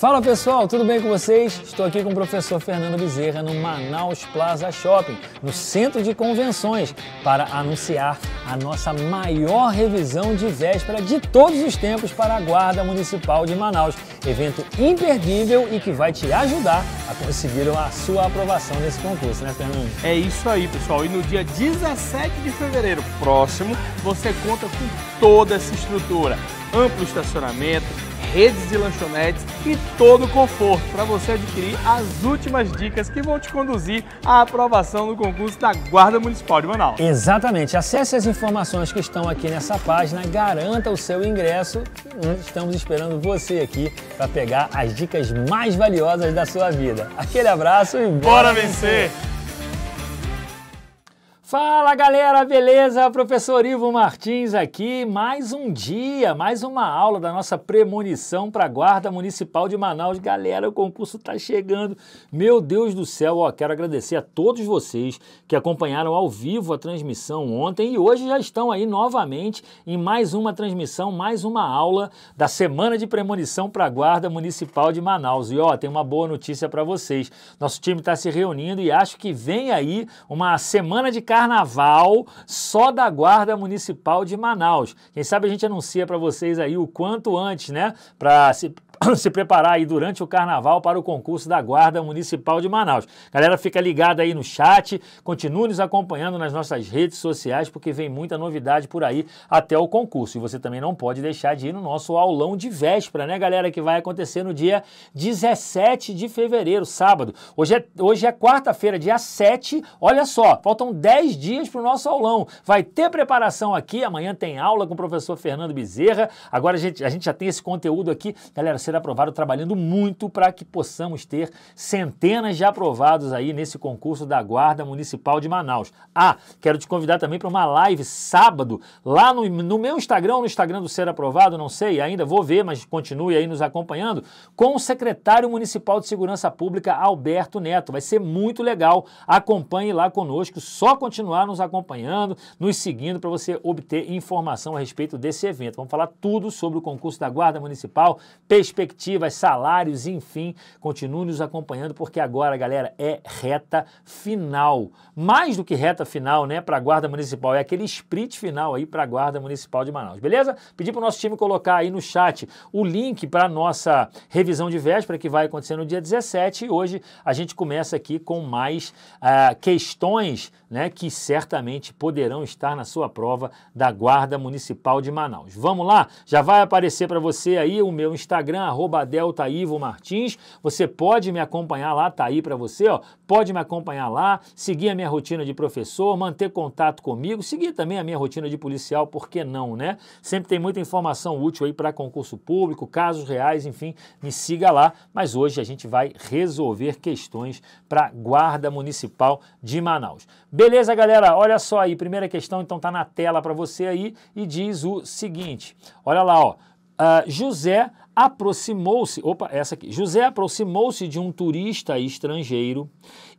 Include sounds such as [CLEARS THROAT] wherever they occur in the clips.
Fala pessoal, tudo bem com vocês? Estou aqui com o professor Fernando Bezerra no Manaus Plaza Shopping, no centro de convenções, para anunciar a nossa maior revisão de véspera de todos os tempos para a Guarda Municipal de Manaus. Evento imperdível e que vai te ajudar a conseguir a sua aprovação nesse concurso, né, Fernando? É isso aí, pessoal. E no dia 17 de fevereiro próximo, você conta com toda essa estrutura: amplo estacionamento redes de lanchonetes e todo o conforto para você adquirir as últimas dicas que vão te conduzir à aprovação no concurso da Guarda Municipal de Manaus. Exatamente. Acesse as informações que estão aqui nessa página, garanta o seu ingresso. Hum, estamos esperando você aqui para pegar as dicas mais valiosas da sua vida. Aquele abraço e bora, bora vencer. vencer. Fala galera, beleza? Professor Ivo Martins aqui. Mais um dia, mais uma aula da nossa premonição para a Guarda Municipal de Manaus. Galera, o concurso está chegando. Meu Deus do céu, ó, quero agradecer a todos vocês que acompanharam ao vivo a transmissão ontem e hoje já estão aí novamente em mais uma transmissão, mais uma aula da semana de premonição para a Guarda Municipal de Manaus. E ó, tem uma boa notícia para vocês. Nosso time está se reunindo e acho que vem aí uma semana de carga carnaval só da Guarda Municipal de Manaus. Quem sabe a gente anuncia para vocês aí o quanto antes, né? Para se [CLEARS THROAT] se preparar aí durante o carnaval para o concurso da Guarda Municipal de Manaus. Galera, fica ligada aí no chat, continue nos acompanhando nas nossas redes sociais, porque vem muita novidade por aí até o concurso. E você também não pode deixar de ir no nosso aulão de véspera, né, galera, que vai acontecer no dia 17 de fevereiro, sábado. Hoje é, hoje é quarta-feira, dia 7. Olha só, faltam 10 dias para o nosso aulão. Vai ter preparação aqui, amanhã tem aula com o professor Fernando Bezerra. Agora a gente, a gente já tem esse conteúdo aqui. Galera, você ser aprovado trabalhando muito para que possamos ter centenas de aprovados aí nesse concurso da Guarda Municipal de Manaus. Ah, quero te convidar também para uma live sábado lá no, no meu Instagram, no Instagram do Ser Aprovado, não sei ainda, vou ver, mas continue aí nos acompanhando, com o secretário municipal de Segurança Pública, Alberto Neto. Vai ser muito legal. Acompanhe lá conosco, só continuar nos acompanhando, nos seguindo para você obter informação a respeito desse evento. Vamos falar tudo sobre o concurso da Guarda Municipal, perspectiva perspectivas, salários, enfim. Continue nos acompanhando porque agora, galera, é reta final. Mais do que reta final, né, para a Guarda Municipal, é aquele sprint final aí para a Guarda Municipal de Manaus, beleza? Pedi para o nosso time colocar aí no chat o link para nossa revisão de véspera que vai acontecer no dia 17 e hoje a gente começa aqui com mais ah, questões, né, que certamente poderão estar na sua prova da Guarda Municipal de Manaus. Vamos lá? Já vai aparecer para você aí o meu Instagram, arroba Delta Ivo Martins. Você pode me acompanhar lá, tá aí para você, ó. Pode me acompanhar lá, seguir a minha rotina de professor, manter contato comigo, seguir também a minha rotina de policial, por que não, né? Sempre tem muita informação útil aí para concurso público, casos reais, enfim, me siga lá. Mas hoje a gente vai resolver questões para Guarda Municipal de Manaus. Beleza, galera? Olha só aí, primeira questão, então tá na tela para você aí e diz o seguinte: olha lá, ó. Uh, José aproximou-se, opa, essa aqui. José aproximou-se de um turista estrangeiro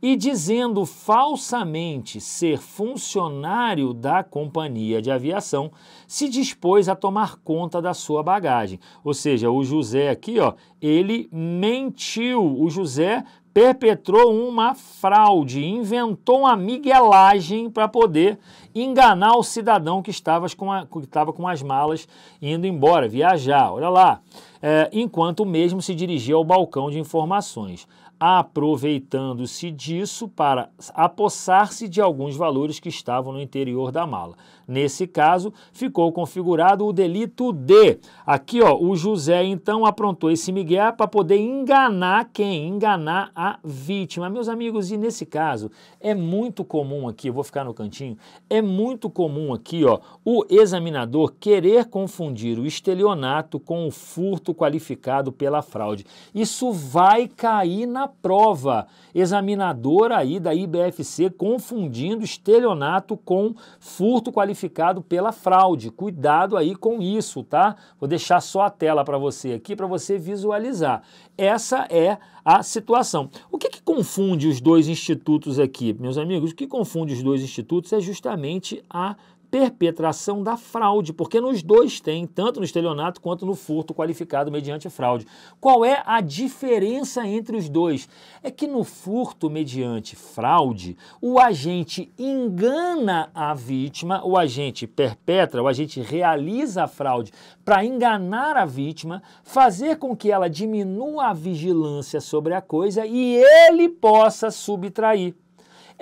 e dizendo falsamente ser funcionário da companhia de aviação, se dispôs a tomar conta da sua bagagem. Ou seja, o José aqui, ó, ele mentiu. O José perpetrou uma fraude, inventou uma miguelagem para poder enganar o cidadão que estava com, a, que estava com as malas indo embora, viajar. Olha lá. Eh, enquanto mesmo se dirigia ao balcão de informações aproveitando-se disso para apossar-se de alguns valores que estavam no interior da mala. Nesse caso, ficou configurado o delito de. Aqui, ó, o José então aprontou esse Miguel para poder enganar quem? Enganar a vítima. Meus amigos, e nesse caso, é muito comum aqui, eu vou ficar no cantinho, é muito comum aqui, ó, o examinador querer confundir o estelionato com o furto qualificado pela fraude. Isso vai cair na prova. Examinadora aí da IBFC confundindo estelionato com furto qualificado pela fraude. Cuidado aí com isso, tá? Vou deixar só a tela para você aqui para você visualizar. Essa é a situação. O que, que confunde os dois institutos aqui, meus amigos? O que confunde os dois institutos é justamente a perpetração da fraude, porque nos dois tem, tanto no estelionato quanto no furto qualificado mediante fraude. Qual é a diferença entre os dois? É que no furto mediante fraude, o agente engana a vítima, o agente perpetra, o agente realiza a fraude para enganar a vítima, fazer com que ela diminua a vigilância sobre a coisa e ele possa subtrair.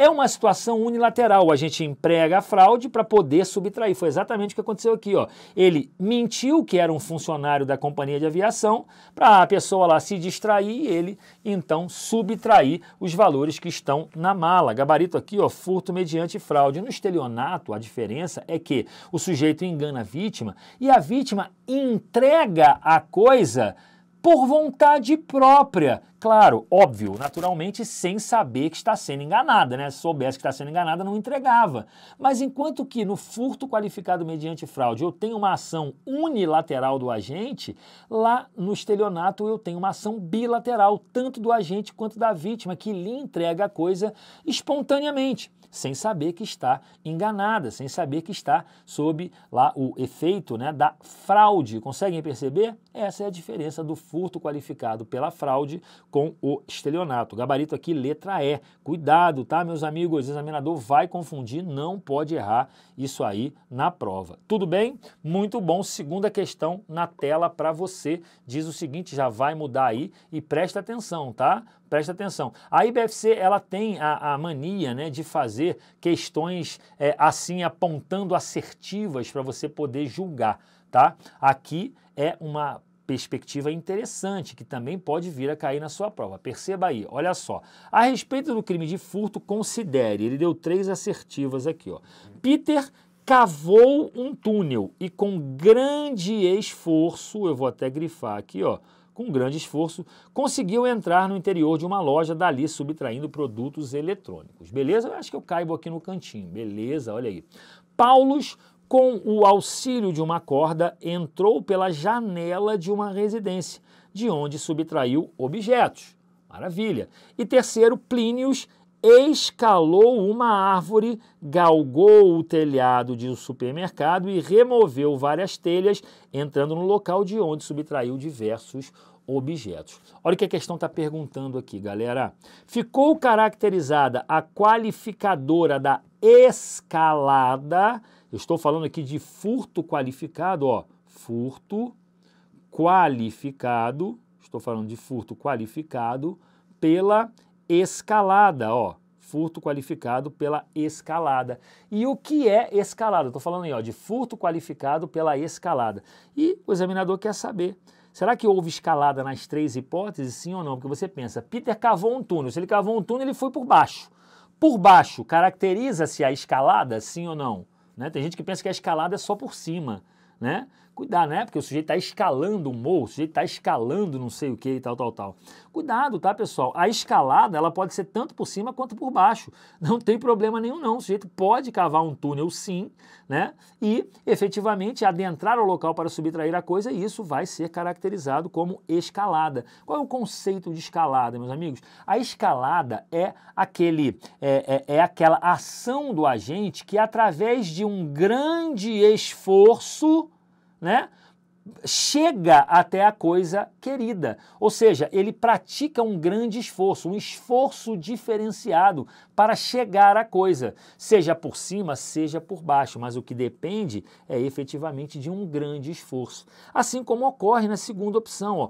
É uma situação unilateral. A gente emprega a fraude para poder subtrair. Foi exatamente o que aconteceu aqui. Ó. Ele mentiu que era um funcionário da companhia de aviação para a pessoa lá se distrair e ele então subtrair os valores que estão na mala. Gabarito aqui, ó, furto mediante fraude. No estelionato, a diferença é que o sujeito engana a vítima e a vítima entrega a coisa por vontade própria. Claro, óbvio, naturalmente, sem saber que está sendo enganada, né? Se soubesse que está sendo enganada, não entregava. Mas enquanto que no furto qualificado mediante fraude eu tenho uma ação unilateral do agente, lá no estelionato eu tenho uma ação bilateral, tanto do agente quanto da vítima, que lhe entrega a coisa espontaneamente, sem saber que está enganada, sem saber que está sob lá o efeito né, da fraude. Conseguem perceber? Essa é a diferença do furto qualificado pela fraude com o estelionato. Gabarito aqui, letra E. Cuidado, tá, meus amigos? O examinador vai confundir, não pode errar isso aí na prova. Tudo bem? Muito bom. Segunda questão na tela para você. Diz o seguinte, já vai mudar aí e presta atenção, tá? Presta atenção. A IBFC, ela tem a, a mania, né, de fazer questões é, assim, apontando assertivas para você poder julgar, tá? Aqui é uma perspectiva interessante que também pode vir a cair na sua prova. Perceba aí, olha só. A respeito do crime de furto, considere, ele deu três assertivas aqui, ó. Peter cavou um túnel e com grande esforço, eu vou até grifar aqui, ó, com grande esforço, conseguiu entrar no interior de uma loja, dali subtraindo produtos eletrônicos. Beleza? Eu acho que eu caibo aqui no cantinho. Beleza, olha aí. Paulos com o auxílio de uma corda, entrou pela janela de uma residência, de onde subtraiu objetos. Maravilha. E terceiro, Plínio escalou uma árvore, galgou o telhado de um supermercado e removeu várias telhas, entrando no local de onde subtraiu diversos objetos. Olha o que a questão está perguntando aqui, galera. Ficou caracterizada a qualificadora da escalada eu estou falando aqui de furto qualificado, ó, furto qualificado, estou falando de furto qualificado pela escalada, ó, furto qualificado pela escalada. E o que é escalada? Estou falando aí, ó, de furto qualificado pela escalada. E o examinador quer saber. Será que houve escalada nas três hipóteses, sim ou não? Porque você pensa, Peter cavou um túnel. Se ele cavou um túnel, ele foi por baixo. Por baixo, caracteriza-se a escalada, sim ou não? Né? Tem gente que pensa que a escalada é só por cima. Né? Cuidar, né? Porque o sujeito está escalando o morro, o sujeito está escalando não sei o que e tal, tal, tal. Cuidado, tá, pessoal? A escalada, ela pode ser tanto por cima quanto por baixo. [LAUGHS] Não tem problema nenhum, não. O sujeito pode cavar um túnel, sim, né? E, efetivamente, adentrar o local para subtrair a coisa e isso vai ser caracterizado como escalada. Qual é o conceito de escalada, meus amigos? A escalada é aquele, é, é, é aquela ação do agente que, através de um grande esforço, né? Chega até a coisa querida. Ou seja, ele pratica um grande esforço, um esforço diferenciado para chegar à coisa, seja por cima, seja por baixo, mas o que depende é efetivamente de um grande esforço. Assim como ocorre na segunda opção, ó,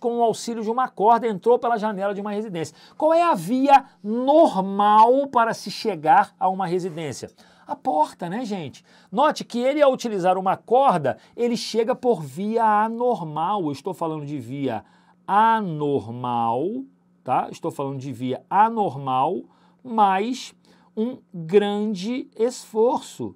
com o auxílio de uma corda, entrou pela janela de uma residência. Qual é a via normal para se chegar a uma residência? a porta, né, gente? Note que ele, ao utilizar uma corda, ele chega por via anormal. Eu estou falando de via anormal, tá? Estou falando de via anormal, mais um grande esforço.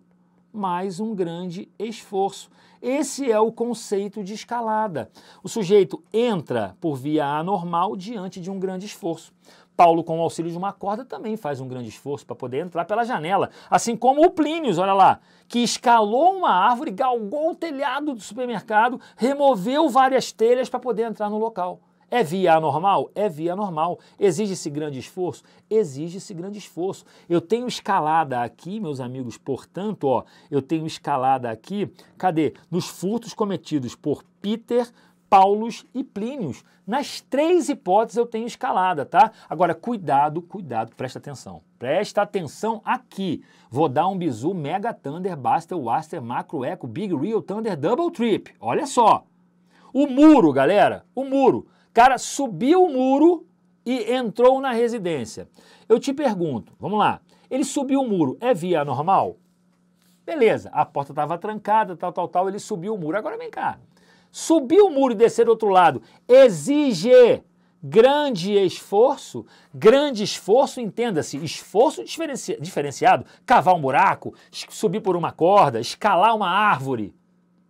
Mais um grande esforço. Esse é o conceito de escalada. O sujeito entra por via anormal diante de um grande esforço. Paulo, com o auxílio de uma corda, também faz um grande esforço para poder entrar pela janela. Assim como o Plínio, olha lá, que escalou uma árvore, galgou o telhado do supermercado, removeu várias telhas para poder entrar no local. É via anormal? É via normal. Exige-se grande esforço? Exige-se grande esforço. Eu tenho escalada aqui, meus amigos, portanto, ó, eu tenho escalada aqui, cadê? Nos furtos cometidos por Peter, Paulos e Plínios. Nas três hipóteses eu tenho escalada, tá? Agora, cuidado, cuidado, presta atenção. Presta atenção aqui. Vou dar um bizu Mega Thunder, Buster, Waster, Macro Echo, Big Real, Thunder, Double Trip. Olha só. O muro, galera, o muro cara subiu o muro e entrou na residência. Eu te pergunto, vamos lá. Ele subiu o muro, é via normal? Beleza, a porta estava trancada, tal, tal, tal, ele subiu o muro. Agora vem cá. Subir o muro e descer do outro lado exige grande esforço, grande esforço, entenda-se, esforço diferenci diferenciado, cavar um buraco, subir por uma corda, escalar uma árvore.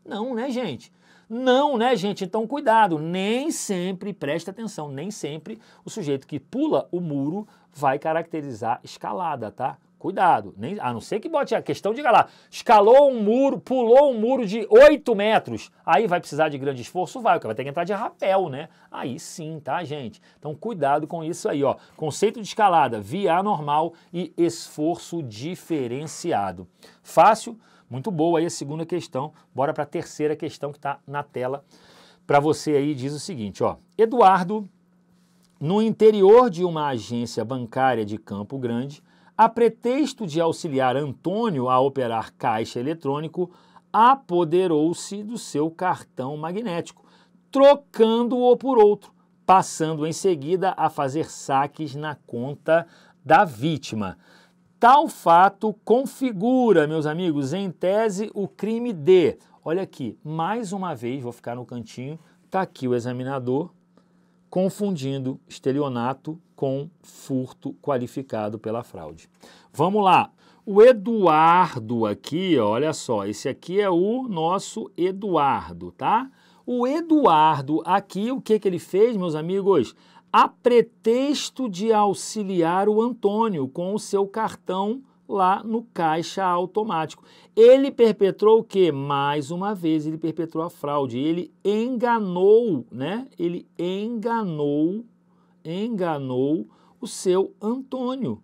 Não, né, gente? Não, né, gente? Então, cuidado, nem sempre, preste atenção, nem sempre o sujeito que pula o muro vai caracterizar escalada, tá? Cuidado, nem, a não ser que bote a questão, diga lá, escalou um muro, pulou um muro de 8 metros, aí vai precisar de grande esforço? Vai, vai ter que entrar de rapel, né? Aí sim, tá, gente? Então cuidado com isso aí, ó. Conceito de escalada, via normal e esforço diferenciado. Fácil? Muito boa aí a segunda questão. Bora para a terceira questão que está na tela para você aí. Diz o seguinte, ó. Eduardo, no interior de uma agência bancária de Campo Grande, a pretexto de auxiliar Antônio a operar caixa eletrônico, apoderou-se do seu cartão magnético, trocando-o por outro, passando em seguida a fazer saques na conta da vítima. Tal fato configura, meus amigos, em tese, o crime de. Olha aqui, mais uma vez, vou ficar no cantinho, está aqui o examinador confundindo estelionato com furto qualificado pela fraude. Vamos lá. O Eduardo aqui, olha só, esse aqui é o nosso Eduardo, tá? O Eduardo aqui, o que, que ele fez, meus amigos? a pretexto de auxiliar o Antônio com o seu cartão lá no caixa automático. Ele perpetrou o que? Mais uma vez, ele perpetrou a fraude. Ele enganou, né? Ele enganou, enganou o seu Antônio.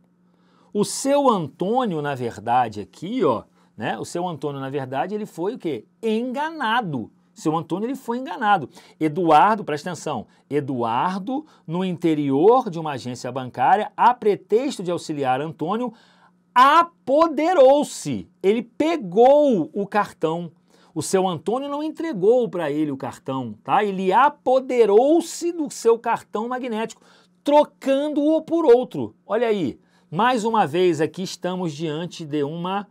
O seu Antônio, na verdade, aqui, ó, né? O seu Antônio, na verdade, ele foi o quê? Enganado. Seu Antônio ele foi enganado. Eduardo, presta atenção, Eduardo, no interior de uma agência bancária, a pretexto de auxiliar Antônio, apoderou-se. Ele pegou o cartão. O seu Antônio não entregou para ele o cartão, tá? Ele apoderou-se do seu cartão magnético, trocando-o por outro. Olha aí, mais uma vez aqui estamos diante de uma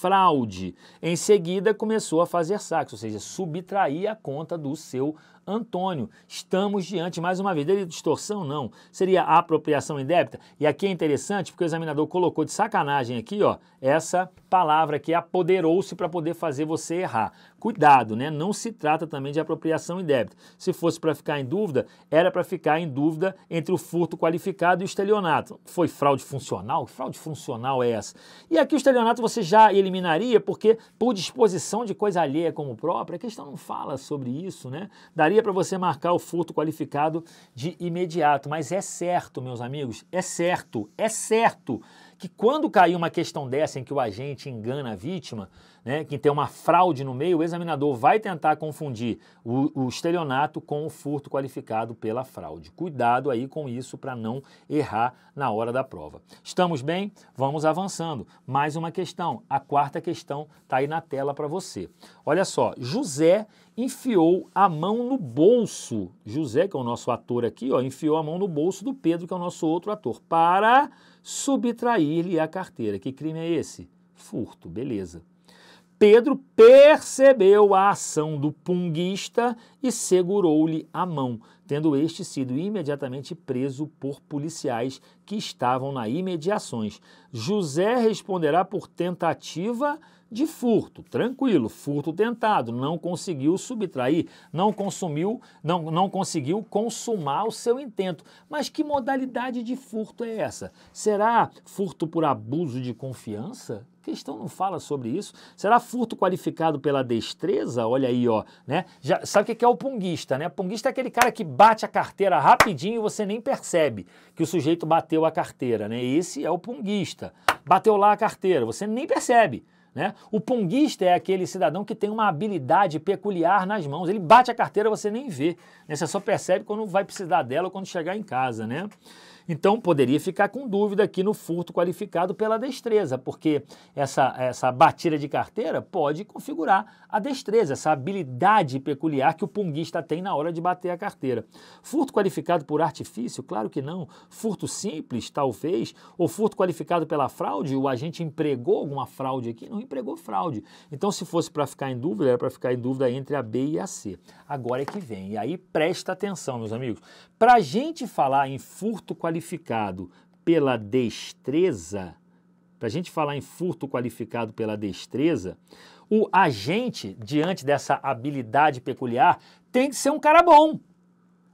fraude. Em seguida, começou a fazer saques, ou seja, subtrair a conta do seu Antônio. Estamos diante, mais uma vez, dele distorção? Não. Seria apropriação indébita? E aqui é interessante porque o examinador colocou de sacanagem aqui, ó, essa palavra que apoderou-se para poder fazer você errar. Cuidado, né? Não se trata também de apropriação indébita. Se fosse para ficar em dúvida, era para ficar em dúvida entre o furto qualificado e o estelionato. Foi fraude funcional? Que fraude funcional é essa? E aqui o estelionato você já eliminaria porque por disposição de coisa alheia como própria, a questão não fala sobre isso, né? Daria diria para você marcar o furto qualificado de imediato, mas é certo, meus amigos, é certo, é certo que quando cair uma questão dessa em que o agente engana a vítima, né, que tem uma fraude no meio, o examinador vai tentar confundir o, o estelionato com o furto qualificado pela fraude. Cuidado aí com isso para não errar na hora da prova. Estamos bem? Vamos avançando. Mais uma questão. A quarta questão está aí na tela para você. Olha só, José enfiou a mão no bolso. José, que é o nosso ator aqui, ó, enfiou a mão no bolso do Pedro, que é o nosso outro ator, para subtrair-lhe a carteira. Que crime é esse? Furto, beleza. Pedro percebeu a ação do punguista e segurou-lhe a mão, tendo este sido imediatamente preso por policiais que estavam na imediações. José responderá por tentativa de furto, tranquilo, furto tentado, não conseguiu subtrair, não consumiu, não, não conseguiu consumar o seu intento. Mas que modalidade de furto é essa? Será furto por abuso de confiança? A questão não fala sobre isso. Será furto qualificado pela destreza? Olha aí, ó, né? Já, sabe o que é o punguista, né? Punguista é aquele cara que bate a carteira rapidinho e você nem percebe que o sujeito bateu a carteira, né? Esse é o punguista. Bateu lá a carteira, você nem percebe. Né? O ponguista é aquele cidadão que tem uma habilidade peculiar nas mãos. Ele bate a carteira, você nem vê. Né? Você só percebe quando vai precisar dela ou quando chegar em casa. Né? Então poderia ficar com dúvida aqui no furto qualificado pela destreza, porque essa, essa batida de carteira pode configurar a destreza, essa habilidade peculiar que o punguista tem na hora de bater a carteira. Furto qualificado por artifício? Claro que não. Furto simples, talvez, ou furto qualificado pela fraude, o agente empregou alguma fraude aqui? Não empregou fraude. Então, se fosse para ficar em dúvida, era para ficar em dúvida entre a B e a C. Agora é que vem. E aí presta atenção, meus amigos, para a gente falar em furto qualificado pela destreza, para a gente falar em furto qualificado pela destreza, o agente, diante dessa habilidade peculiar, tem que ser um cara bom.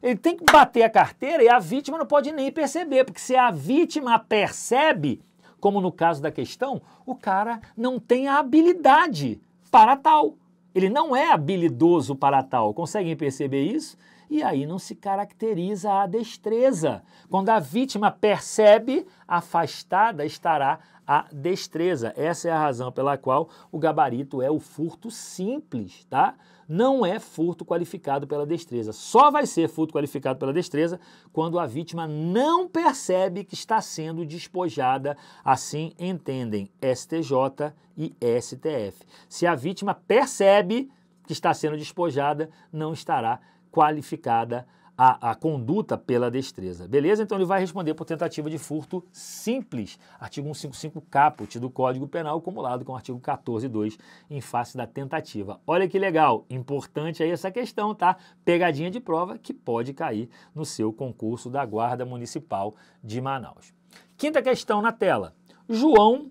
Ele tem que bater a carteira e a vítima não pode nem perceber, porque se a vítima percebe, como no caso da questão, o cara não tem a habilidade para tal. Ele não é habilidoso para tal. Conseguem perceber isso? E aí não se caracteriza a destreza. Quando a vítima percebe, afastada estará a destreza. Essa é a razão pela qual o gabarito é o furto simples, tá? Não é furto qualificado pela destreza. Só vai ser furto qualificado pela destreza quando a vítima não percebe que está sendo despojada. Assim entendem STJ e STF. Se a vítima percebe que está sendo despojada, não estará qualificada a, a, conduta pela destreza. Beleza? Então ele vai responder por tentativa de furto simples, artigo 155 caput do Código Penal, acumulado com o artigo 142, em face da tentativa. Olha que legal, importante aí essa questão, tá? Pegadinha de prova que pode cair no seu concurso da Guarda Municipal de Manaus. Quinta questão na tela. João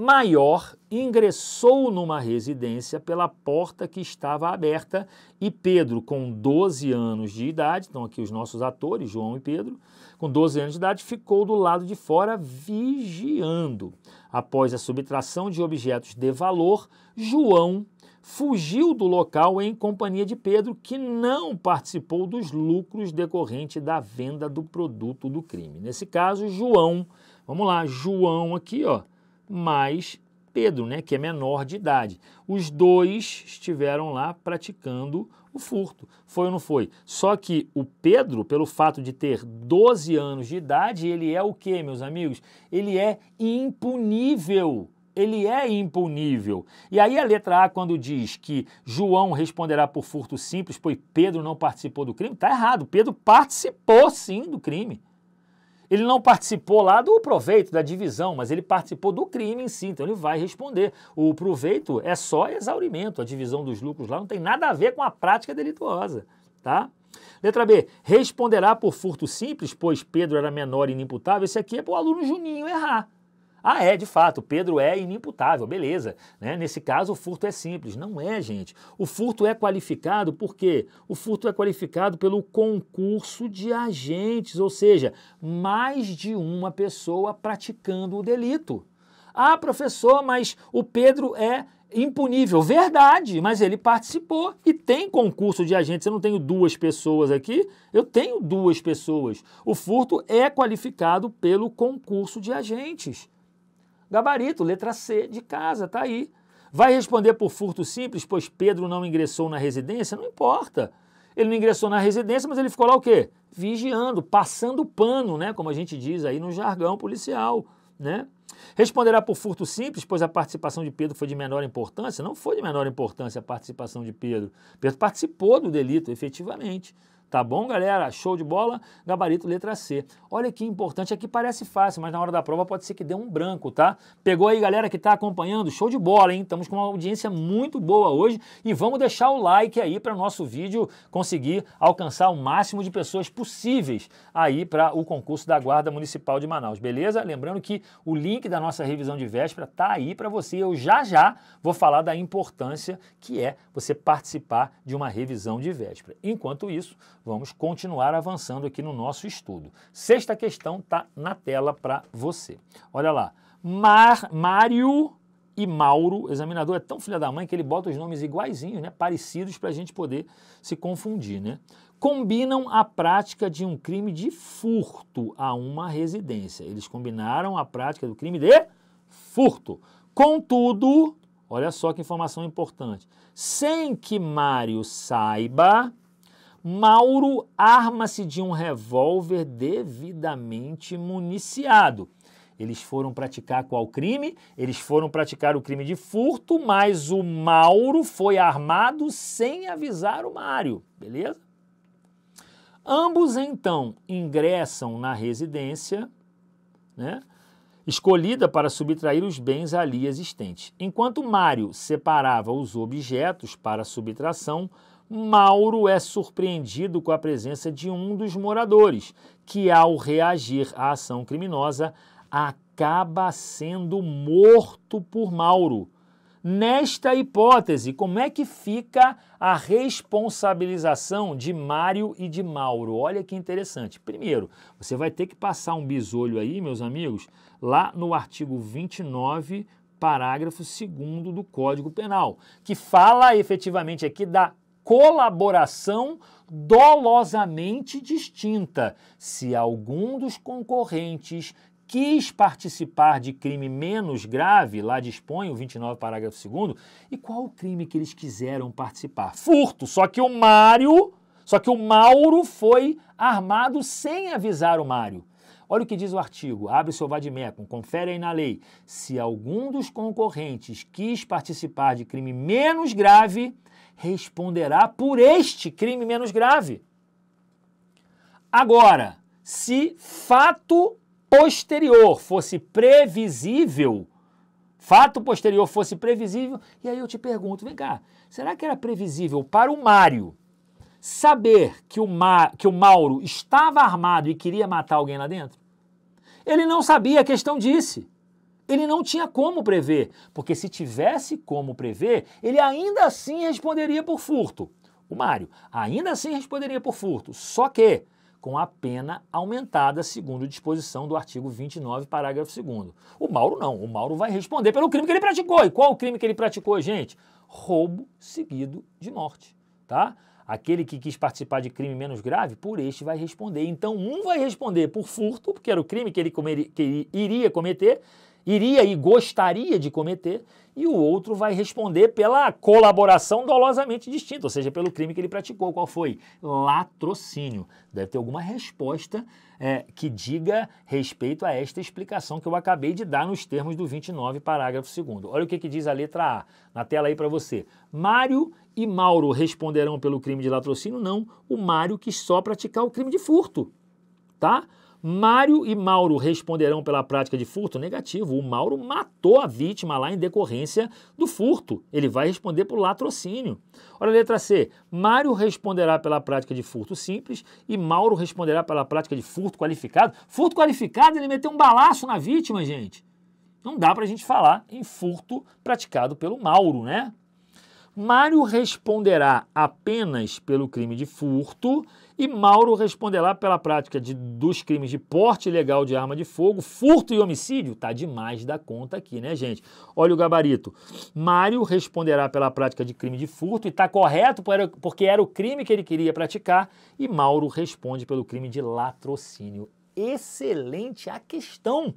maior ingressou numa residência pela porta que estava aberta e Pedro, com 12 anos de idade, estão aqui os nossos atores, João e Pedro, com 12 anos de idade, ficou do lado de fora vigiando. Após a subtração de objetos de valor, João fugiu do local em companhia de Pedro, que não participou dos lucros decorrentes da venda do produto do crime. Nesse caso, João, vamos lá, João aqui, ó mais Pedro, né, que é menor de idade. Os dois estiveram lá praticando o furto. Foi ou não foi? Só que o Pedro, pelo fato de ter 12 anos de idade, ele é o quê, meus amigos? Ele é impunível. Ele é impunível. E aí a letra A, quando diz que João responderá por furto simples, pois Pedro não participou do crime, está errado. Pedro participou sim do crime. Ele não participou lá do proveito, da divisão, mas ele participou do crime em si, então ele vai responder. O proveito é só exaurimento, a divisão dos lucros lá não tem nada a ver com a prática delituosa, tá? Letra B, responderá por furto simples, pois Pedro era menor e inimputável. Esse aqui é para o aluno Juninho errar. Ah, é, de fato, Pedro é inimputável, beleza. Né? Nesse caso, o furto é simples. Não é, gente. O furto é qualificado por quê? O furto é qualificado pelo concurso de agentes, ou seja, mais de uma pessoa praticando o delito. Ah, professor, mas o Pedro é impunível. Verdade, mas ele participou e tem concurso de agentes. Eu não tenho duas pessoas aqui, eu tenho duas pessoas. O furto é qualificado pelo concurso de agentes. Gabarito, letra C, de casa, tá aí. Vai responder por furto simples, pois Pedro não ingressou na residência? Não importa. Ele não ingressou na residência, mas ele ficou lá o quê? Vigiando, passando pano, né? Como a gente diz aí no jargão policial, né? Responderá por furto simples, pois a participação de Pedro foi de menor importância? Não foi de menor importância a participação de Pedro. Pedro participou do delito, efetivamente, Tá bom, galera? Show de bola? Gabarito letra C. Olha que importante, aqui é parece fácil, mas na hora da prova pode ser que dê um branco, tá? Pegou aí, galera, que tá acompanhando? Show de bola, hein? Estamos com uma audiência muito boa hoje e vamos deixar o like aí para o nosso vídeo conseguir alcançar o máximo de pessoas possíveis aí para o concurso da Guarda Municipal de Manaus, beleza? Lembrando que o link da nossa revisão de véspera tá aí para você. Eu já já vou falar da importância que é você participar de uma revisão de véspera. Enquanto isso, Vamos continuar avançando aqui no nosso estudo. Sexta questão está na tela para você. Olha lá. Mar, Mário e Mauro, o examinador é tão filha da mãe que ele bota os nomes iguaizinhos, né? parecidos, para a gente poder se confundir. Né? Combinam a prática de um crime de furto a uma residência. Eles combinaram a prática do crime de furto. Contudo, olha só que informação importante: sem que Mário saiba, Mauro arma-se de um revólver devidamente municiado. Eles foram praticar qual crime? Eles foram praticar o crime de furto, mas o Mauro foi armado sem avisar o Mário, beleza? Ambos então ingressam na residência, né? Escolhida para subtrair os bens ali existentes. Enquanto Mário separava os objetos para subtração, Mauro é surpreendido com a presença de um dos moradores, que, ao reagir à ação criminosa, acaba sendo morto por Mauro. Nesta hipótese, como é que fica a responsabilização de Mário e de Mauro? Olha que interessante. Primeiro, você vai ter que passar um bisolho aí, meus amigos, lá no artigo 29, parágrafo 2 do Código Penal, que fala efetivamente aqui da colaboração dolosamente distinta se algum dos concorrentes quis participar de crime menos grave, lá dispõe o 29 parágrafo 2 e qual o crime que eles quiseram participar? Furto, só que o Mário, só que o Mauro foi armado sem avisar o Mário. Olha o que diz o artigo, abre o seu vademecum, confere aí na lei. Se algum dos concorrentes quis participar de crime menos grave, responderá por este crime menos grave. Agora, se fato posterior fosse previsível, fato posterior fosse previsível, e aí eu te pergunto, vem cá, será que era previsível para o Mário saber que o, Ma, que o Mauro estava armado e queria matar alguém lá dentro? Ele não sabia, a questão disse. Ele não tinha como prever, porque se tivesse como prever, ele ainda assim responderia por furto. O Mário ainda assim responderia por furto, só que com a pena aumentada segundo disposição do artigo 29, parágrafo 2 O Mauro não, o Mauro vai responder pelo crime que ele praticou. E qual o crime que ele praticou, gente? Roubo seguido de morte, tá? Aquele que quis participar de crime menos grave, por este vai responder. Então, um vai responder por furto, porque era o crime que ele, que ele iria cometer, iria e gostaria de cometer, e o outro vai responder pela colaboração dolosamente distinta, ou seja, pelo crime que ele praticou. Qual foi? Latrocínio. Deve ter alguma resposta é, que diga respeito a esta explicação que eu acabei de dar nos termos do 29, parágrafo 2. Olha o que, que diz a letra A na tela aí para você. Mário e Mauro responderão pelo crime de latrocínio? Não, o Mário quis só praticar o crime de furto, tá? Mário e Mauro responderão pela prática de furto? Negativo. O Mauro matou a vítima lá em decorrência do furto. Ele vai responder por latrocínio. Olha a letra C. Mário responderá pela prática de furto simples e Mauro responderá pela prática de furto qualificado. Furto qualificado, ele meteu um balaço na vítima, gente. Não dá para a gente falar em furto praticado pelo Mauro, né? Mário responderá apenas pelo crime de furto e Mauro responderá pela prática de, dos crimes de porte ilegal de arma de fogo, furto e homicídio. Tá demais da conta aqui, né, gente? Olha o gabarito. Mário responderá pela prática de crime de furto e tá correto porque era o crime que ele queria praticar e Mauro responde pelo crime de latrocínio. Excelente a questão.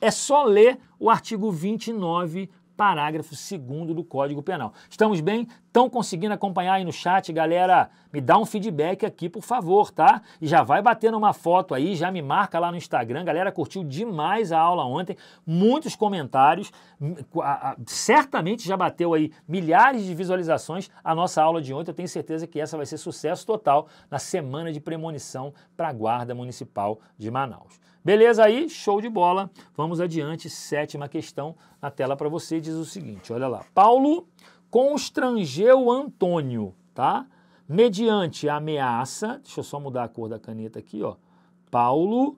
É só ler o artigo 29 parágrafo 2 do Código Penal. Estamos bem? Estão conseguindo acompanhar aí no chat, galera? Me dá um feedback aqui, por favor, tá? E já vai batendo uma foto aí, já me marca lá no Instagram. Galera, curtiu demais a aula ontem, muitos comentários, certamente já bateu aí milhares de visualizações a nossa aula de ontem. Eu tenho certeza que essa vai ser sucesso total na semana de premonição para a Guarda Municipal de Manaus. Beleza aí? Show de bola. Vamos adiante. Sétima questão na tela para você. Diz o seguinte: olha lá. Paulo constrangeu Antônio, tá? Mediante ameaça. Deixa eu só mudar a cor da caneta aqui, ó. Paulo,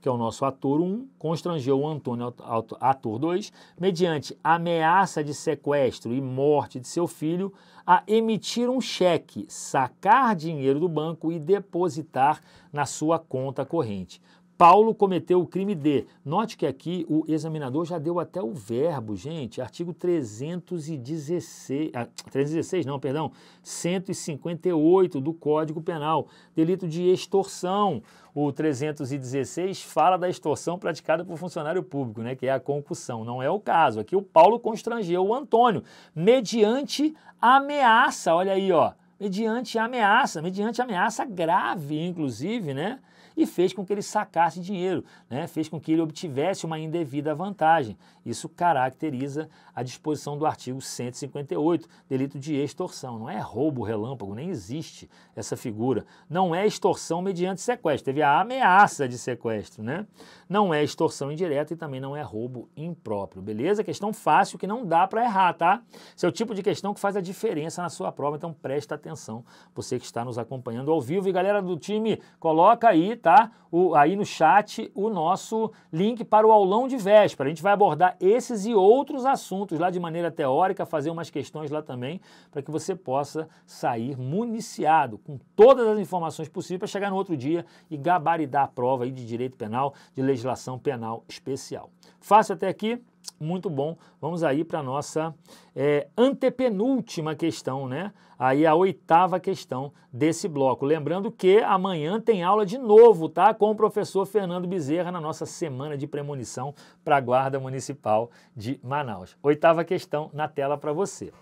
que é o nosso ator 1, constrangeu Antônio, ator 2, mediante ameaça de sequestro e morte de seu filho, a emitir um cheque, sacar dinheiro do banco e depositar na sua conta corrente. Paulo cometeu o crime de. Note que aqui o examinador já deu até o verbo, gente. Artigo 316, 316 ah, não, perdão, 158 do Código Penal, delito de extorsão. O 316 fala da extorsão praticada por funcionário público, né, que é a concussão. Não é o caso. Aqui o Paulo constrangeu o Antônio mediante ameaça. Olha aí, ó, mediante ameaça, mediante ameaça grave, inclusive, né? e fez com que ele sacasse dinheiro, né? fez com que ele obtivesse uma indevida vantagem. Isso caracteriza a disposição do artigo 158, delito de extorsão. Não é roubo relâmpago, nem existe essa figura. Não é extorsão mediante sequestro, teve a ameaça de sequestro, né? Não é extorsão indireta e também não é roubo impróprio, beleza? Questão fácil que não dá para errar, tá? Esse é o tipo de questão que faz a diferença na sua prova, então presta atenção, você que está nos acompanhando ao vivo. E galera do time, coloca aí Tá? o, aí no chat o nosso link para o aulão de véspera. A gente vai abordar esses e outros assuntos lá de maneira teórica, fazer umas questões lá também, para que você possa sair municiado com todas as informações possíveis para chegar no outro dia e gabaridar a prova aí de direito penal, de legislação penal especial. Fácil até aqui? Muito bom. Vamos aí para a nossa é, antepenúltima questão, né? Aí a oitava questão desse bloco. Lembrando que amanhã tem aula de novo, tá? Com o professor Fernando Bezerra na nossa semana de premonição para a Guarda Municipal de Manaus. Oitava questão na tela para você.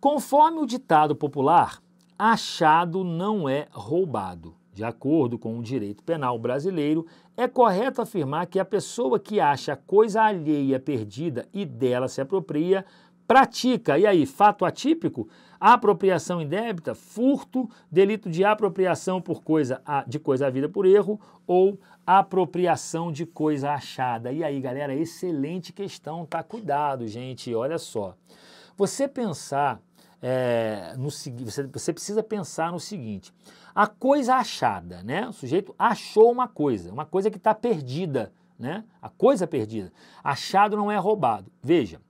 Conforme o ditado popular, achado não é roubado. De acordo com o direito penal brasileiro, é correto afirmar que a pessoa que acha coisa alheia perdida e dela se apropria, pratica, e aí, fato atípico, apropriação indébita, furto, delito de apropriação por coisa de coisa havida por erro ou apropriação de coisa achada. E aí, galera, excelente questão, tá cuidado, gente, olha só. Você pensar é, no, você, você precisa pensar no seguinte: a coisa achada, né? O sujeito achou uma coisa, uma coisa que está perdida, né? A coisa perdida. Achado não é roubado. Veja,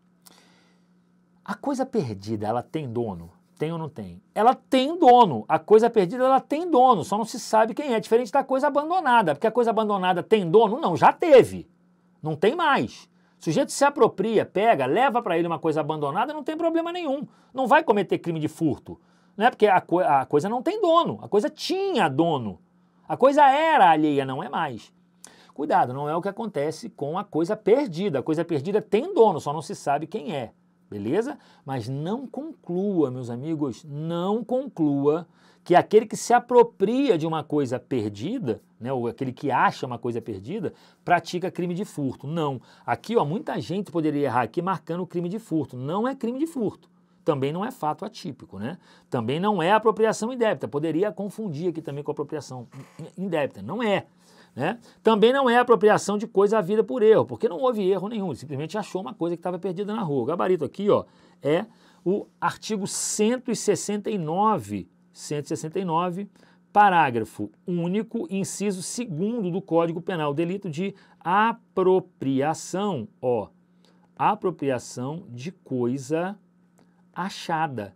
a coisa perdida, ela tem dono? Tem ou não tem? Ela tem dono. A coisa perdida, ela tem dono, só não se sabe quem é. Diferente da coisa abandonada, porque a coisa abandonada tem dono? Não, já teve. Não tem mais. O sujeito se apropria, pega, leva para ele uma coisa abandonada, não tem problema nenhum. Não vai cometer crime de furto. Não é porque a, co a coisa não tem dono, a coisa tinha dono. A coisa era alheia, não é mais. Cuidado, não é o que acontece com a coisa perdida. A coisa perdida tem dono, só não se sabe quem é beleza? Mas não conclua, meus amigos, não conclua que aquele que se apropria de uma coisa perdida, né, ou aquele que acha uma coisa perdida, pratica crime de furto. Não. Aqui, ó, muita gente poderia errar aqui marcando o crime de furto. Não é crime de furto. Também não é fato atípico, né? Também não é apropriação indébita. Poderia confundir aqui também com apropriação indébita. Não é. Né? Também não é apropriação de coisa havida por erro, porque não houve erro nenhum, ele simplesmente achou uma coisa que estava perdida na rua. O gabarito aqui ó, é o artigo 169, 169, parágrafo único, inciso 2 do Código Penal, delito de apropriação, ó, apropriação de coisa achada.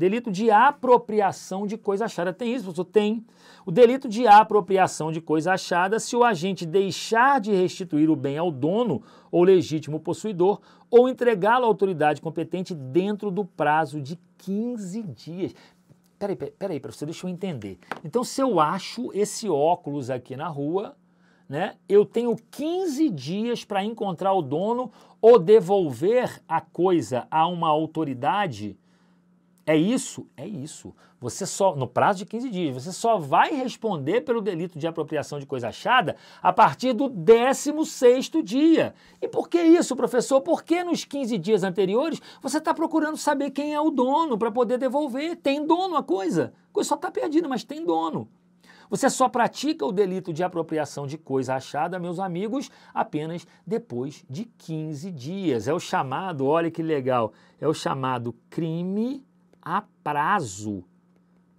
Delito de apropriação de coisa achada. Tem isso, professor? Tem. O delito de apropriação de coisa achada se o agente deixar de restituir o bem ao dono ou legítimo possuidor ou entregá-lo à autoridade competente dentro do prazo de 15 dias. Peraí, peraí, professor, deixa eu entender. Então, se eu acho esse óculos aqui na rua, né, eu tenho 15 dias para encontrar o dono ou devolver a coisa a uma autoridade é isso? É isso. Você só, no prazo de 15 dias, você só vai responder pelo delito de apropriação de coisa achada a partir do 16 dia. E por que isso, professor? Porque nos 15 dias anteriores você está procurando saber quem é o dono para poder devolver. Tem dono a coisa? A coisa só está perdida, mas tem dono. Você só pratica o delito de apropriação de coisa achada, meus amigos, apenas depois de 15 dias. É o chamado, olha que legal, é o chamado crime a prazo.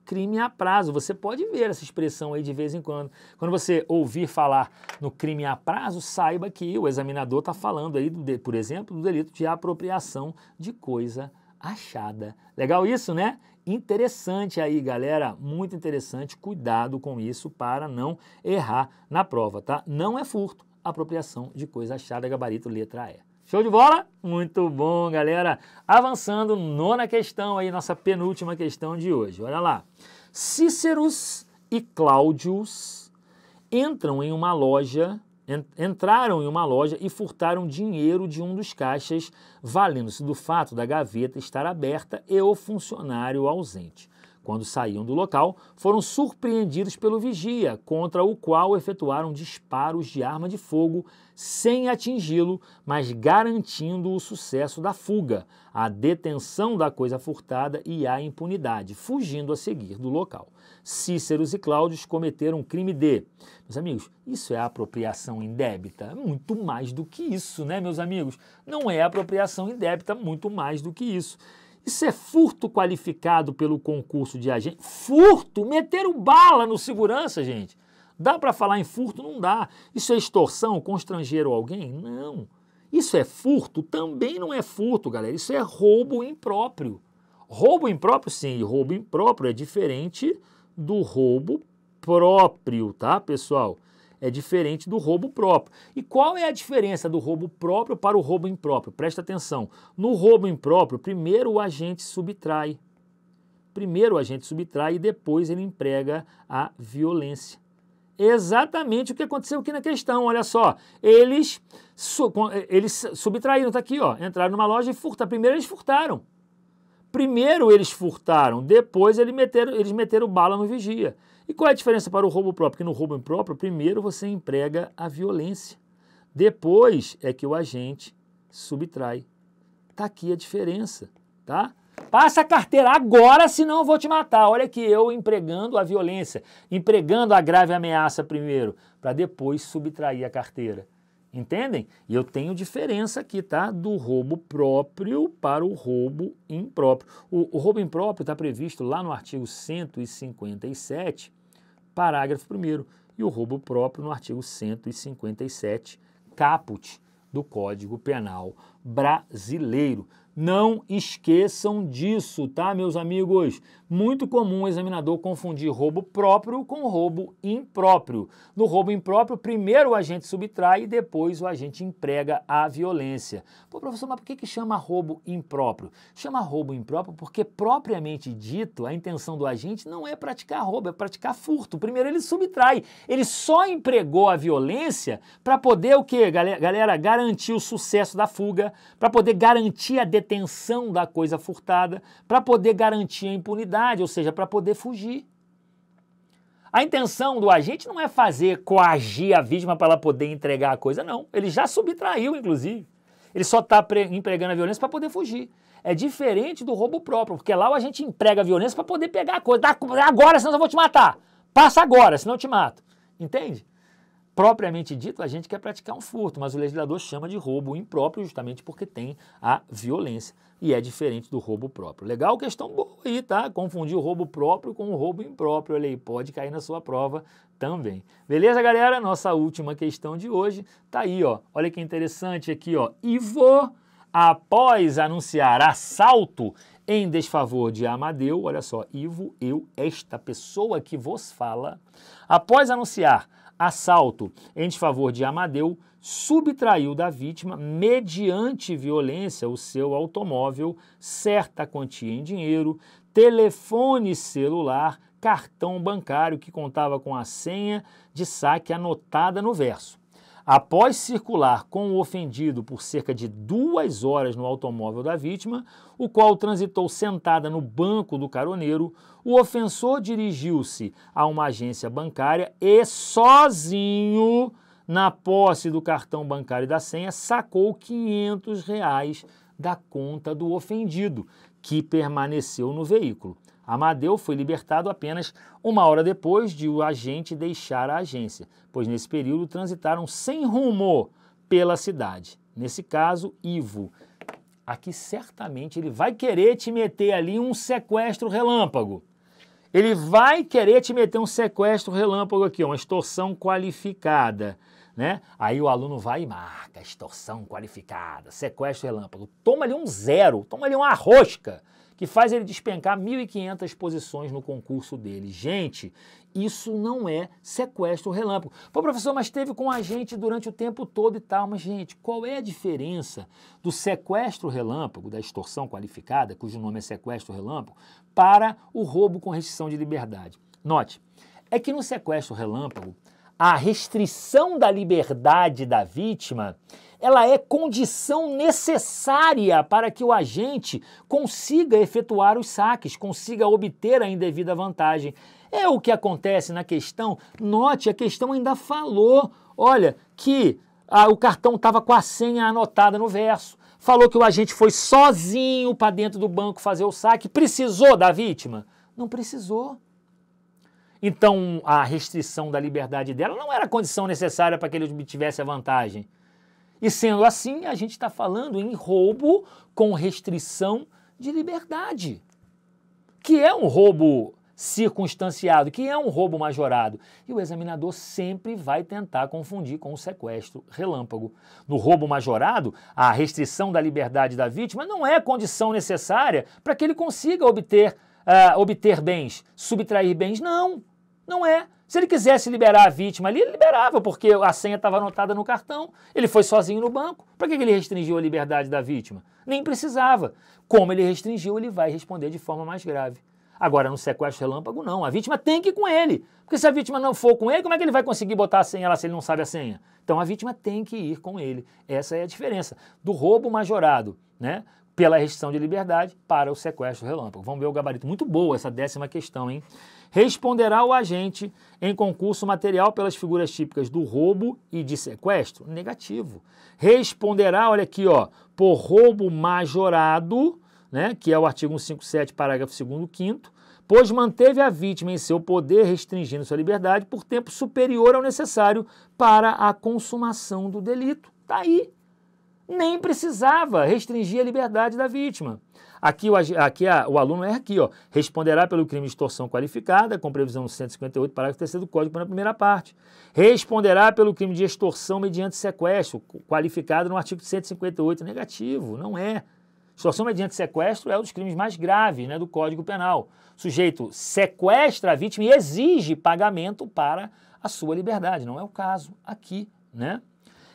Crime a prazo. Você pode ver essa expressão aí de vez em quando. Quando você ouvir falar no crime a prazo, saiba que o examinador está falando aí, por exemplo, do delito de apropriação de coisa achada. Legal isso, né? Interessante aí, galera, muito interessante. Cuidado com isso para não errar na prova, tá? Não é furto, apropriação de coisa achada, gabarito letra E. Show de bola? Muito bom, galera. Avançando, nona questão aí, nossa penúltima questão de hoje. Olha lá. Cíceros e Cláudios entram em uma loja, entraram em uma loja e furtaram dinheiro de um dos caixas, valendo-se do fato da gaveta estar aberta e o funcionário ausente. Quando saíam do local, foram surpreendidos pelo vigia, contra o qual efetuaram disparos de arma de fogo sem atingi-lo, mas garantindo o sucesso da fuga, a detenção da coisa furtada e a impunidade, fugindo a seguir do local. Cíceros e Cláudios cometeram um crime de. Meus amigos, isso é apropriação indébita? Muito mais do que isso, né, meus amigos? Não é apropriação indébita, muito mais do que isso. Isso é furto qualificado pelo concurso de agente. Furto! Meteram bala no segurança, gente. Dá para falar em furto? Não dá. Isso é extorsão? Constrangeram alguém? Não. Isso é furto? Também não é furto, galera. Isso é roubo impróprio. Roubo impróprio, sim. E roubo impróprio é diferente do roubo próprio, tá, pessoal? é diferente do roubo próprio. E qual é a diferença do roubo próprio para o roubo impróprio? Presta atenção. No roubo impróprio, primeiro o agente subtrai. Primeiro o agente subtrai e depois ele emprega a violência. Exatamente o que aconteceu aqui na questão. Olha só, eles, su eh, eles subtraíram, está aqui, ó, entraram numa loja e furtaram. Primeiro eles furtaram. Primeiro eles furtaram, depois eles meteram, eles meteram bala no vigia. E qual é a diferença para o roubo próprio? Porque no roubo impróprio, primeiro você emprega a violência, depois é que o agente subtrai. Tá aqui a diferença, tá? Passa a carteira agora, senão eu vou te matar. Olha que eu empregando a violência, empregando a grave ameaça primeiro, para depois subtrair a carteira. Entendem? E eu tenho diferença aqui, tá? Do roubo próprio para o roubo impróprio. O, o roubo impróprio está previsto lá no artigo 157 parágrafo 1 e o roubo próprio no artigo 157, caput do Código Penal brasileiro. Não esqueçam disso, tá, meus amigos? Muito comum o examinador confundir roubo próprio com roubo impróprio. No roubo impróprio, primeiro o agente subtrai e depois o agente emprega a violência. Pô, professor, mas por que, que chama roubo impróprio? Chama roubo impróprio porque, propriamente dito, a intenção do agente não é praticar roubo, é praticar furto. Primeiro ele subtrai. Ele só empregou a violência para poder o quê, galera? Garantir o sucesso da fuga, para poder garantir a detenção intenção da coisa furtada para poder garantir a impunidade, ou seja, para poder fugir. A intenção do agente não é fazer coagir a vítima para ela poder entregar a coisa, não. Ele já subtraiu, inclusive. Ele só está empregando a violência para poder fugir. É diferente do roubo próprio, porque lá a gente emprega a violência para poder pegar a coisa. agora, senão eu vou te matar. Passa agora, senão eu te mato. Entende? propriamente dito, a gente quer praticar um furto, mas o legislador chama de roubo impróprio justamente porque tem a violência e é diferente do roubo próprio. Legal, questão boa aí, tá? Confundir o roubo próprio com o roubo impróprio, olha aí, pode cair na sua prova também. Beleza, galera? Nossa última questão de hoje tá aí, ó. Olha que interessante aqui, ó. Ivo, após anunciar assalto em desfavor de Amadeu, olha só, Ivo, eu, esta pessoa que vos fala, após anunciar assalto em desfavor de Amadeu, subtraiu da vítima, mediante violência, o seu automóvel, certa quantia em dinheiro, telefone celular, cartão bancário que contava com a senha de saque anotada no verso. Após circular com o ofendido por cerca de duas horas no automóvel da vítima, o qual transitou sentada no banco do caroneiro, o ofensor dirigiu-se a uma agência bancária e sozinho, na posse do cartão bancário e da senha, sacou 500 reais da conta do ofendido, que permaneceu no veículo. Amadeu foi libertado apenas uma hora depois de o agente deixar a agência, pois nesse período transitaram sem rumo pela cidade. Nesse caso, Ivo. Aqui certamente ele vai querer te meter ali um sequestro relâmpago. Ele vai querer te meter um sequestro relâmpago aqui, uma extorsão qualificada. Né? Aí o aluno vai e marca extorsão qualificada, sequestro relâmpago. Toma ali um zero, toma ali uma rosca que faz ele despencar 1.500 posições no concurso dele. Gente, isso não é sequestro relâmpago. Pô, professor, mas esteve com a gente durante o tempo todo e tal. Mas, gente, qual é a diferença do sequestro relâmpago, da extorsão qualificada, cujo nome é sequestro relâmpago, para o roubo com restrição de liberdade? Note, é que no sequestro relâmpago, a restrição da liberdade da vítima ela é condição necessária para que o agente consiga efetuar os saques, consiga obter a indevida vantagem. É o que acontece na questão. Note, a questão ainda falou, olha, que ah, o cartão estava com a senha anotada no verso. Falou que o agente foi sozinho para dentro do banco fazer o saque. Precisou da vítima? Não precisou. Então, a restrição da liberdade dela não era condição necessária para que ele obtivesse a vantagem. E sendo assim, a gente está falando em roubo com restrição de liberdade, que é um roubo circunstanciado, que é um roubo majorado. E o examinador sempre vai tentar confundir com o sequestro relâmpago. No roubo majorado, a restrição da liberdade da vítima não é condição necessária para que ele consiga obter, uh, obter bens, subtrair bens, não. Não é. Se ele quisesse liberar a vítima ali, ele liberava, porque a senha estava anotada no cartão, ele foi sozinho no banco. Para que ele restringiu a liberdade da vítima? Nem precisava. Como ele restringiu, ele vai responder de forma mais grave. Agora, no sequestro relâmpago, não. A vítima tem que ir com ele. Porque se a vítima não for com ele, como é que ele vai conseguir botar a senha lá se ele não sabe a senha? Então a vítima tem que ir com ele. Essa é a diferença do roubo majorado, né? Pela restrição de liberdade para o sequestro relâmpago. Vamos ver o gabarito. Muito boa essa décima questão, hein? responderá o agente em concurso material pelas figuras típicas do roubo e de sequestro? Negativo. Responderá, olha aqui, ó, por roubo majorado, né, que é o artigo 157, parágrafo 2 5 pois manteve a vítima em seu poder, restringindo sua liberdade por tempo superior ao necessário para a consumação do delito. Tá aí. Nem precisava restringir a liberdade da vítima. Aqui, o, aqui a, o aluno é aqui, ó, responderá pelo crime de extorsão qualificada, com previsão do 158, parágrafo 3 do Código na primeira parte. Responderá pelo crime de extorsão mediante sequestro, qualificado no artigo 158. Negativo, não é. Extorsão mediante sequestro é um dos crimes mais graves né, do Código Penal. O sujeito sequestra a vítima e exige pagamento para a sua liberdade. Não é o caso aqui, né?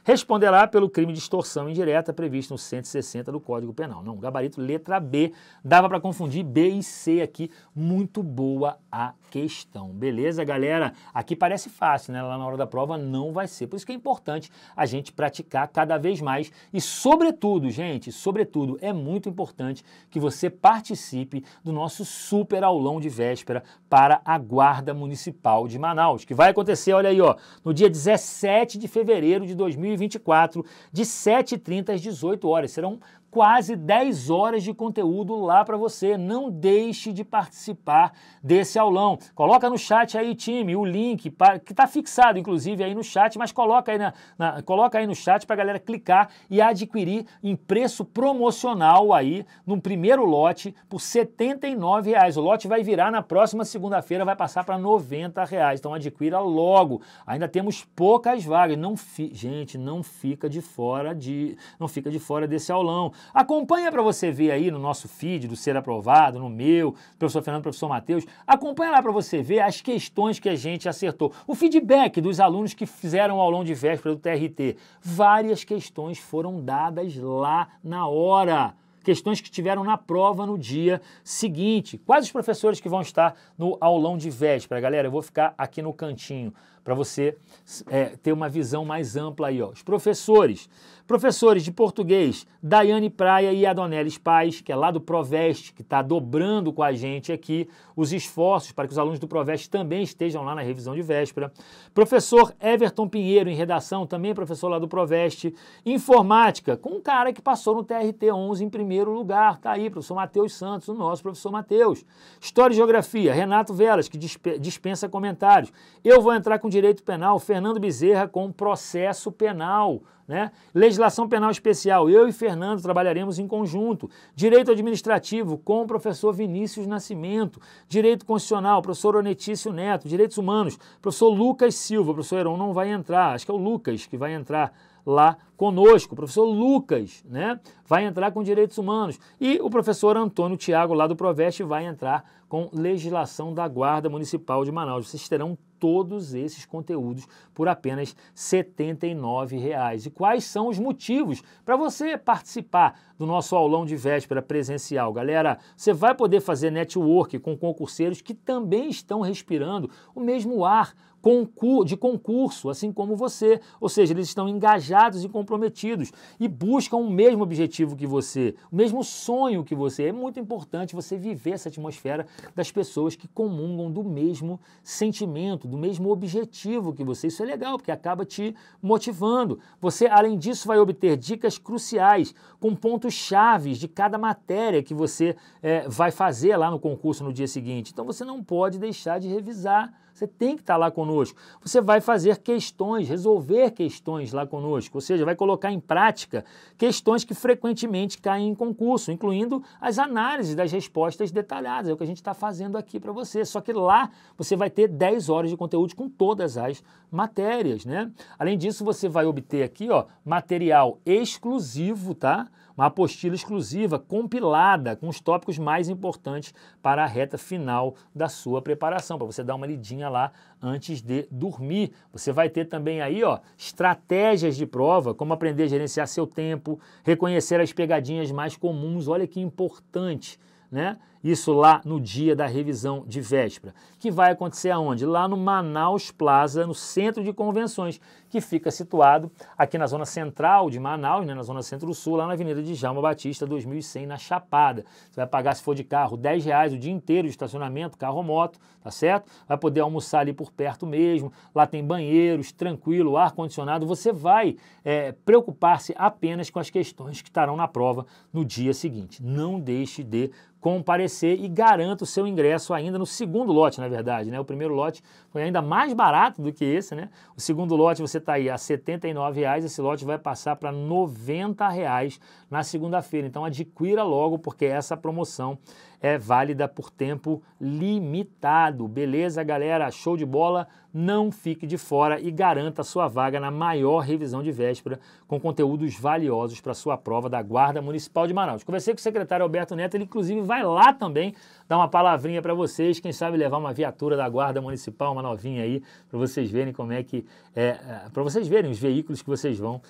responderá pelo crime de extorsão indireta previsto no 160 do Código Penal. Não, gabarito letra B. Dava para confundir B e C aqui. Muito boa a questão. Beleza, galera? Aqui parece fácil, né? Lá na hora da prova não vai ser. Por isso que é importante a gente praticar cada vez mais. E, sobretudo, gente, sobretudo, é muito importante que você participe do nosso super aulão de véspera para a Guarda Municipal de Manaus, que vai acontecer, olha aí, ó, no dia 17 de fevereiro de 2020. 2024, de 7h30 às 18 horas. Serão quase 10 horas de conteúdo lá para você. Não deixe de participar desse aulão. Coloca no chat aí, time, o link pra, que está fixado, inclusive, aí no chat, mas coloca aí, na, na coloca aí no chat para a galera clicar e adquirir em preço promocional aí, no primeiro lote, por R$ 79,00. O lote vai virar na próxima segunda-feira, vai passar para R$ 90,00. Então adquira logo. Ainda temos poucas vagas. Não fi, gente, não fica de fora de não fica de fora desse aulão. Acompanha para você ver aí no nosso feed do Ser Aprovado, no meu, do professor Fernando, professor Matheus. Acompanha lá para você ver as questões que a gente acertou. O feedback dos alunos que fizeram o aulão de véspera do TRT. Várias questões foram dadas lá na hora questões que tiveram na prova no dia seguinte. Quais os professores que vão estar no aulão de véspera? Galera, eu vou ficar aqui no cantinho para você é, ter uma visão mais ampla aí. Ó. Os professores, professores de português, Daiane Praia e Adonelis Paz, que é lá do Provest, que está dobrando com a gente aqui os esforços para que os alunos do Provest também estejam lá na revisão de véspera. Professor Everton Pinheiro, em redação, também é professor lá do Provest. Informática, com um cara que passou no TRT 11 em primeiro lugar, tá aí, professor Matheus Santos, o nosso professor Matheus. História e Geografia, Renato Velas, que dispensa comentários. Eu vou entrar com Direito Penal, Fernando Bezerra com processo penal. Né? Legislação Penal Especial, eu e Fernando trabalharemos em conjunto. Direito Administrativo com o professor Vinícius Nascimento. Direito Constitucional, professor Onetício Neto. Direitos Humanos, professor Lucas Silva. O professor Heron não vai entrar, acho que é o Lucas que vai entrar lá conosco. O professor Lucas né, vai entrar com direitos humanos. E o professor Antônio Tiago, lá do Proveste, vai entrar com legislação da Guarda Municipal de Manaus. Vocês terão todos esses conteúdos por apenas R$ 79,00. E quais são os motivos para você participar do nosso aulão de véspera presencial? Galera, você vai poder fazer network com concurseiros que também estão respirando o mesmo ar, de concurso, assim como você. Ou seja, eles estão engajados e comprometidos e buscam o mesmo objetivo que você, o mesmo sonho que você. É muito importante você viver essa atmosfera das pessoas que comungam do mesmo sentimento, do mesmo objetivo que você. Isso é legal, porque acaba te motivando. Você, além disso, vai obter dicas cruciais com pontos chaves de cada matéria que você é, vai fazer lá no concurso no dia seguinte. Então você não pode deixar de revisar você tem que estar lá conosco. Você vai fazer questões, resolver questões lá conosco, ou seja, vai colocar em prática questões que frequentemente caem em concurso, incluindo as análises das respostas detalhadas. É o que a gente está fazendo aqui para você. Só que lá você vai ter 10 horas de conteúdo com todas as matérias, né? Além disso, você vai obter aqui, ó, material exclusivo, tá? uma apostila exclusiva compilada com os tópicos mais importantes para a reta final da sua preparação, para você dar uma lidinha lá antes de dormir. Você vai ter também aí, ó, estratégias de prova, como aprender a gerenciar seu tempo, reconhecer as pegadinhas mais comuns. Olha que importante, né? Isso lá no dia da revisão de véspera, que vai acontecer aonde? Lá no Manaus Plaza, no centro de convenções, que fica situado aqui na zona central de Manaus, né, na zona centro-sul, lá na Avenida de Jalma Batista, 2100, na Chapada. Você vai pagar, se for de carro, 10 reais o dia inteiro de estacionamento, carro ou moto, tá certo? Vai poder almoçar ali por perto mesmo, lá tem banheiros, tranquilo, ar-condicionado. Você vai é, preocupar-se apenas com as questões que estarão na prova no dia seguinte. Não deixe de comparecer e garanta o seu ingresso ainda no segundo lote, na verdade. Né? O primeiro lote foi ainda mais barato do que esse, né? O segundo lote você está aí a R$ 79,00, esse lote vai passar para R$ 90,00 na segunda-feira. Então adquira logo, porque essa promoção é válida por tempo limitado. Beleza, galera? Show de bola? Não fique de fora e garanta sua vaga na maior revisão de véspera com conteúdos valiosos para sua prova da Guarda Municipal de Manaus. Conversei com o secretário Alberto Neto, ele inclusive vai lá também dar uma palavrinha para vocês, quem sabe levar uma viatura da Guarda Municipal, uma novinha aí, para vocês verem como é que é, é para vocês verem os veículos que vocês vão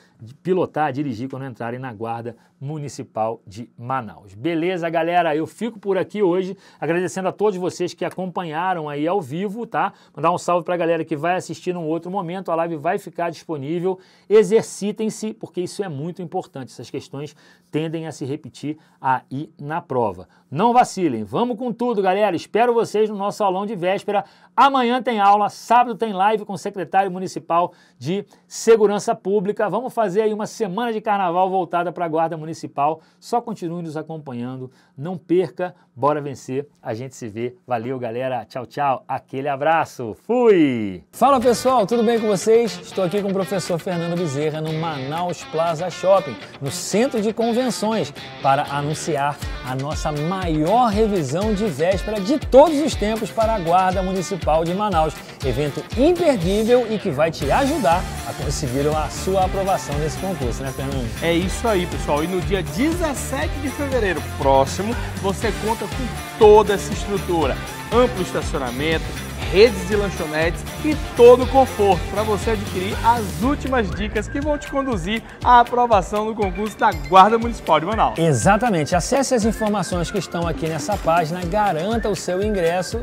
pilotar, dirigir quando entrarem na Guarda Municipal de Manaus. Beleza, galera? Eu fico por aqui hoje, agradecendo a todos vocês que acompanharam aí ao vivo, tá? Mandar um salve para a galera que vai assistir num outro momento, a live vai ficar disponível. Exercitem-se, porque isso é muito importante. Essas questões tendem a se repetir aí na prova. Não vacilem, vamos com tudo, galera. Espero vocês no nosso aulão de véspera. Amanhã tem aula, sábado tem live com o secretário municipal de Segurança Pública. Vamos fazer aí uma semana de carnaval voltada para a Guarda Municipal Municipal. Só continue nos acompanhando, não perca, bora vencer, a gente se vê. Valeu, galera. Tchau, tchau. Aquele abraço. Fui! Fala, pessoal, tudo bem com vocês? Estou aqui com o professor Fernando Bezerra no Manaus Plaza Shopping, no centro de convenções, para anunciar a nossa maior revisão de véspera de todos os tempos para a Guarda Municipal de Manaus. Evento imperdível e que vai te ajudar a conseguir a sua aprovação nesse concurso, né, Fernando? É isso aí, pessoal. E no no dia 17 de fevereiro próximo, você conta com toda essa estrutura, amplo estacionamento, redes de lanchonetes e todo o conforto para você adquirir as últimas dicas que vão te conduzir à aprovação no concurso da Guarda Municipal de Manaus. Exatamente. Acesse as informações que estão aqui nessa página, garanta o seu ingresso.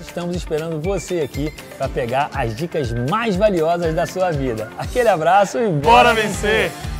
Estamos esperando você aqui para pegar as dicas mais valiosas da sua vida. Aquele abraço e bora, bora vencer. vencer.